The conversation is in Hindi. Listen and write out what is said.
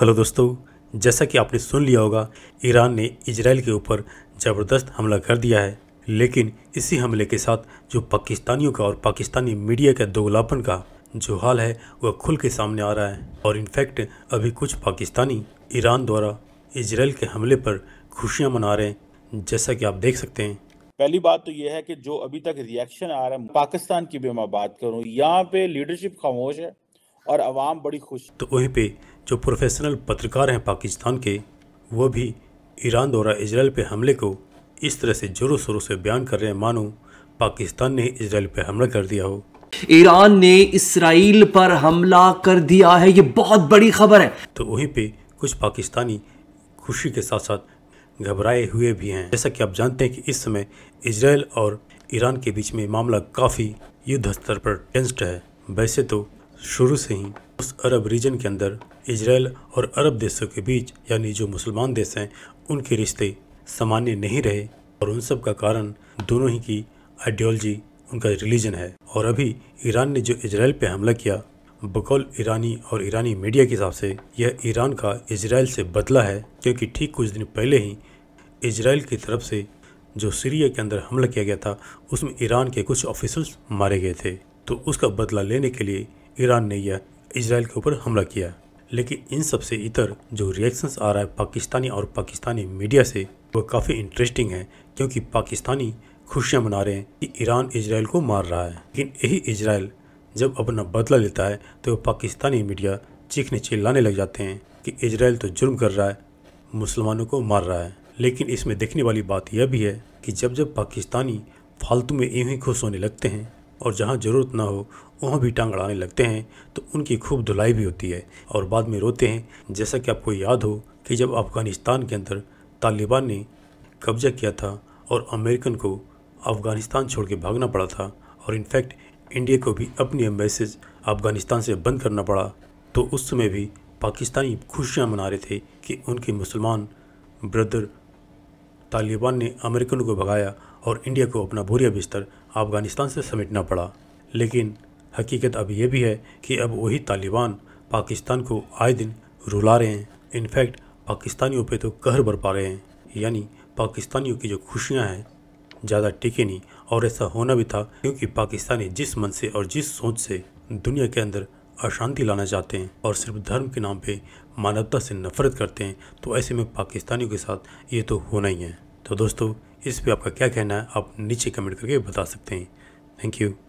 हेलो दोस्तों जैसा कि आपने सुन लिया होगा ईरान ने इसराइल के ऊपर ज़बरदस्त हमला कर दिया है लेकिन इसी हमले के साथ जो पाकिस्तानियों का और पाकिस्तानी मीडिया के दोगलापन का जो हाल है वह खुल के सामने आ रहा है और इनफैक्ट अभी कुछ पाकिस्तानी ईरान द्वारा इसराइल के हमले पर खुशियाँ मना रहे हैं जैसा कि आप देख सकते हैं पहली बात तो यह है कि जो अभी तक रिएक्शन आ रहा है पाकिस्तान की भी मैं बात करूं यहाँ पे लीडरशिप खामोश है और आवाम बड़ी खुश तो वहीं पे जो प्रोफेशनल पत्रकार हैं पाकिस्तान के वो भी ईरान द्वारा इसराइल पे हमले को इस तरह से जोरों शोरों से बयान कर रहे हैं मानो पाकिस्तान ने इसराइल पे हमला कर दिया हो ईरान ने इसराइल पर हमला कर दिया है ये बहुत बड़ी खबर है तो वहीं पे कुछ पाकिस्तानी खुशी के साथ साथ घबराए हुए भी हैं जैसा कि आप जानते हैं कि इस समय इसराइल और ईरान के बीच में मामला काफ़ी युद्ध स्तर पर टेंस्ड है वैसे तो शुरू से ही उस अरब रीजन के अंदर इसराइल और अरब देशों के बीच यानी जो मुसलमान देश हैं उनके रिश्ते सामान्य नहीं रहे और उन सब का कारण दोनों ही की आइडियोलॉजी उनका रिलीजन है और अभी ईरान ने जो इसराइल पे हमला किया बकौल ईरानी और ईरानी मीडिया के हिसाब से यह ईरान का इसराइल से बदला है क्योंकि ठीक कुछ दिन पहले ही इसराइल की तरफ से जो सीरिया के अंदर हमला किया गया था उसमें ईरान के कुछ ऑफिसर्स मारे गए थे तो उसका बदला लेने के लिए ईरान ने यह इसराइल के ऊपर हमला किया लेकिन इन सबसे इतर जो रिएक्शंस आ रहा है पाकिस्तानी और पाकिस्तानी मीडिया से वो काफ़ी इंटरेस्टिंग है क्योंकि पाकिस्तानी खुशियां मना रहे हैं कि ईरान इसराइल को मार रहा है लेकिन यही इसराइल जब अपना बदला लेता है तो पाकिस्तानी मीडिया चीखने चिल्लाने लग जाते हैं कि इसराइल तो जुर्म कर रहा है मुसलमानों को मार रहा है लेकिन इसमें देखने वाली बात यह भी है कि जब जब पाकिस्तानी फालतू में यूँ ही खुश होने लगते हैं और जहाँ ज़रूरत ना हो वहाँ भी टांग अड़ाने लगते हैं तो उनकी खूब धुलाई भी होती है और बाद में रोते हैं जैसा कि आपको याद हो कि जब अफ़गानिस्तान के अंदर तालिबान ने कब्जा किया था और अमेरिकन को अफ़गानिस्तान छोड़ के भागना पड़ा था और इनफैक्ट इंडिया को भी अपनी एम्बेसेज अफ़गानिस्तान से बंद करना पड़ा तो उस समय भी पाकिस्तानी खुशियाँ मना रहे थे कि उनके मुसलमान ब्रदर तालिबान ने अमेरिकन को भगाया और इंडिया को अपना भूरिया बिस्तर अफगानिस्तान से समेटना पड़ा लेकिन हकीकत अब यह भी है कि अब वही तालिबान पाकिस्तान को आए दिन रुला रहे हैं इनफैक्ट पाकिस्तानियों पे तो कहर बरपा रहे हैं यानी पाकिस्तानियों की जो खुशियाँ हैं ज़्यादा टिके नहीं और ऐसा होना भी था क्योंकि पाकिस्तानी जिस मन से और जिस सोच से दुनिया के अंदर अशांति लाना चाहते हैं और सिर्फ धर्म के नाम पे मानवता से नफरत करते हैं तो ऐसे में पाकिस्तानियों के साथ ये तो होना ही है तो दोस्तों इस पर आपका क्या कहना है आप नीचे कमेंट करके बता सकते हैं थैंक यू